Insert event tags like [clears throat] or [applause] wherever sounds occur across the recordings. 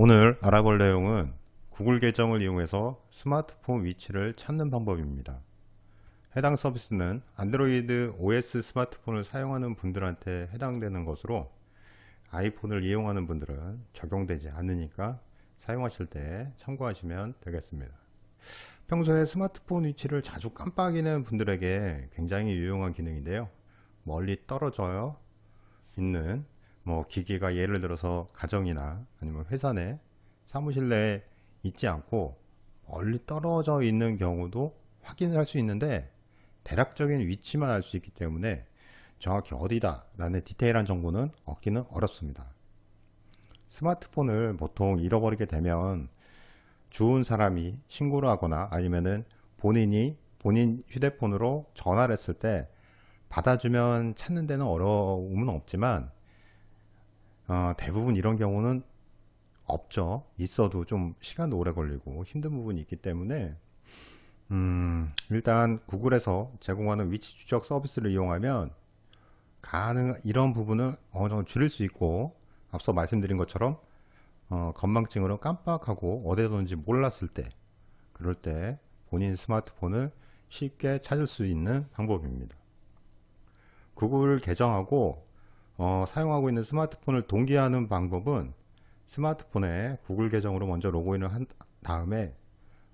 오늘 알아볼 내용은 구글 계정을 이용해서 스마트폰 위치를 찾는 방법입니다. 해당 서비스는 안드로이드 OS 스마트폰을 사용하는 분들한테 해당되는 것으로 아이폰을 이용하는 분들은 적용되지 않으니까 사용하실 때 참고하시면 되겠습니다. 평소에 스마트폰 위치를 자주 깜빡이는 분들에게 굉장히 유용한 기능인데요. 멀리 떨어져 있는 뭐 기계가 예를 들어서 가정이나 아니면 회사 내 사무실 내에 있지 않고 멀리 떨어져 있는 경우도 확인을 할 수 있는데 대략적인 위치만 알 수 있기 때문에 정확히 어디다 라는 디테일한 정보는 얻기는 어렵습니다. 스마트폰을 보통 잃어버리게 되면 주운 사람이 신고를 하거나 아니면은 본인이 본인 휴대폰으로 전화를 했을 때 받아주면 찾는 데는 어려움은 없지만 어, 대부분 이런 경우는 없죠. 있어도 좀 시간도 오래 걸리고 힘든 부분이 있기 때문에 음, 일단 구글에서 제공하는 위치 추적 서비스를 이용하면 가능 이런 부분을 어느 정도 줄일 수 있고 앞서 말씀드린 것처럼 어, 건망증으로 깜빡하고 어디에 뒀지 몰랐을 때 그럴 때 본인 스마트폰을 쉽게 찾을 수 있는 방법입니다. 구글 계정하고 어, 사용하고 있는 스마트폰을 동기화하는 방법은 스마트폰에 구글 계정으로 먼저 로그인을 한 다음에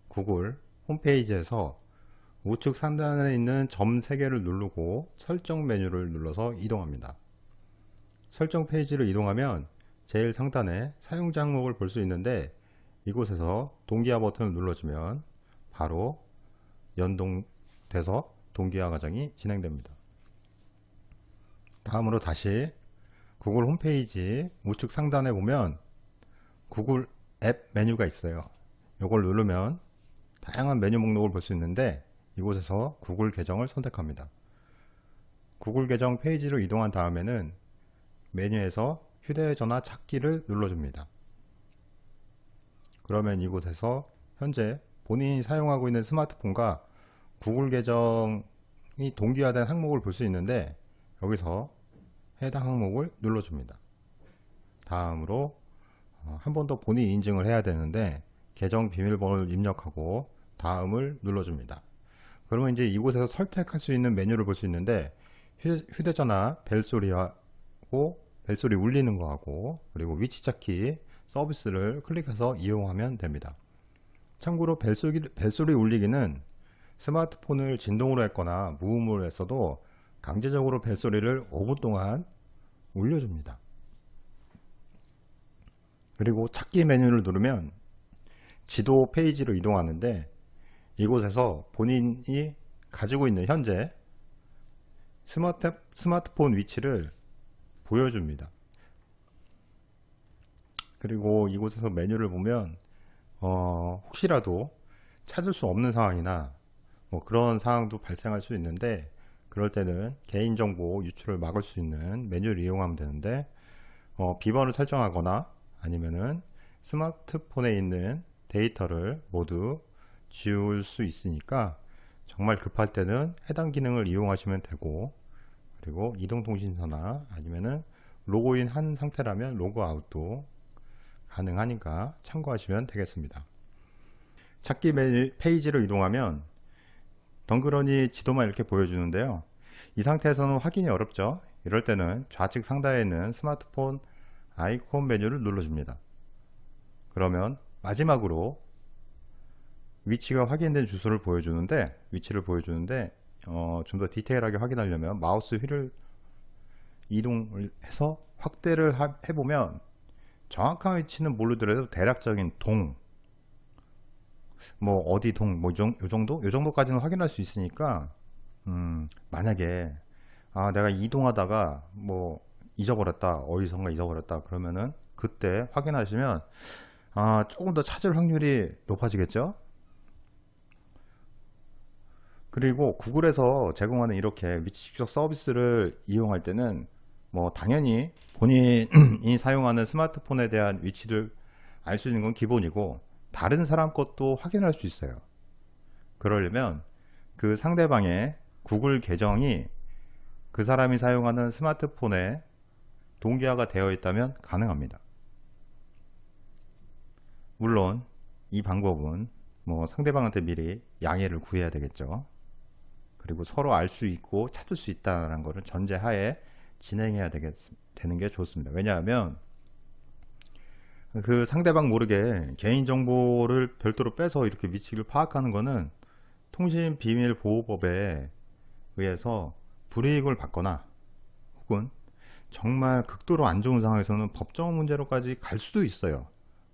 구글 홈페이지에서 우측 상단에 있는 점 3개를 누르고 설정 메뉴를 눌러서 이동합니다. 설정 페이지를 이동하면 제일 상단에 사용 항목을볼 수 있는데 이곳에서 동기화 버튼을 눌러주면 바로 연동돼서 동기화 과정이 진행됩니다. 다음으로 다시 구글 홈페이지 우측 상단에 보면 구글 앱 메뉴가 있어요 이걸 누르면 다양한 메뉴 목록을 볼 수 있는데 이곳에서 구글 계정을 선택합니다 구글 계정 페이지로 이동한 다음에는 메뉴에서 휴대전화 찾기를 눌러줍니다 그러면 이곳에서 현재 본인이 사용하고 있는 스마트폰과 구글 계정이 동기화된 항목을 볼 수 있는데 여기서 해당 항목을 눌러줍니다. 다음으로 어, 한번 더 본인 인증을 해야 되는데 계정 비밀번호를 입력하고 다음을 눌러줍니다. 그러면 이제 이곳에서 선택할 수 있는 메뉴를 볼 수 있는데 휴대전화 벨소리하고 벨소리 울리는 거하고 그리고 위치 찾기 서비스를 클릭해서 이용하면 됩니다. 참고로 벨소리, 벨소리 울리기는 스마트폰을 진동으로 했거나 무음으로 했어도 강제적으로 벨소리를 5분 동안 올려줍니다. 그리고 찾기 메뉴를 누르면 지도 페이지로 이동하는데 이곳에서 본인이 가지고 있는 현재 스마트, 스마트폰 위치를 보여줍니다. 그리고 이곳에서 메뉴를 보면 어, 혹시라도 찾을 수 없는 상황이나 뭐 그런 상황도 발생할 수 있는데 그럴 때는 개인정보 유출을 막을 수 있는 메뉴를 이용하면 되는데 어, 비번을 설정하거나 아니면은 스마트폰에 있는 데이터를 모두 지울 수 있으니까 정말 급할 때는 해당 기능을 이용하시면 되고 그리고 이동통신사나 아니면은 로그인 한 상태라면 로그아웃도 가능하니까 참고하시면 되겠습니다. 찾기 페이지로 이동하면 덩그러니 지도만 이렇게 보여주는데요. 이 상태에서는 확인이 어렵죠. 이럴 때는 좌측 상단에 있는 스마트폰 아이콘 메뉴를 눌러줍니다. 그러면 마지막으로 위치가 확인된 주소를 보여주는데 위치를 보여주는데 어, 좀 더 디테일하게 확인하려면 마우스 휠을 이동을 해서 확대를 해보면 정확한 위치는 모르더라도 대략적인 동뭐 어디 동, 뭐요 정도? 요 정도까지는 확인할 수 있으니까, 음, 만약에, 아, 내가 이동하다가 뭐 잊어버렸다, 어디선가 잊어버렸다, 그러면은 그때 확인하시면, 아, 조금 더 찾을 확률이 높아지겠죠? 그리고 구글에서 제공하는 이렇게 위치 추적 서비스를 이용할 때는 뭐 당연히 본인이 [clears throat] 사용하는 스마트폰에 대한 위치를 알 수 있는 건 기본이고 다른 사람 것도 확인할 수 있어요. 그러려면 그 상대방의 구글 계정이 그 사람이 사용하는 스마트폰에 동기화가 되어 있다면 가능합니다. 물론 이 방법은 뭐 상대방한테 미리 양해를 구해야 되겠죠. 그리고 서로 알 수 있고 찾을 수 있다는 것을 전제하에 진행해야 되겠, 되는 게 좋습니다. 왜냐하면 그 상대방 모르게 개인정보를 별도로 빼서 이렇게 위치를 파악하는 것은 통신비밀보호법에 의해서 불이익을 받거나 혹은 정말 극도로 안 좋은 상황에서는 법정 문제로까지 갈 수도 있어요.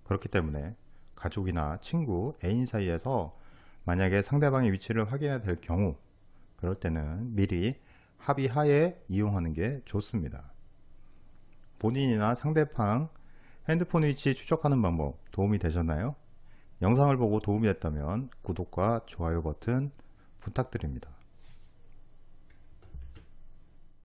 그렇기 때문에 가족이나 친구, 애인 사이에서 만약에 상대방의 위치를 확인해야 될 경우 그럴 때는 미리 합의하에 이용하는 게 좋습니다. 본인이나 상대방 핸드폰 위치 추적하는 방법 도움이 되셨나요? 영상을 보고 도움이 됐다면 구독과 좋아요 버튼 부탁드립니다.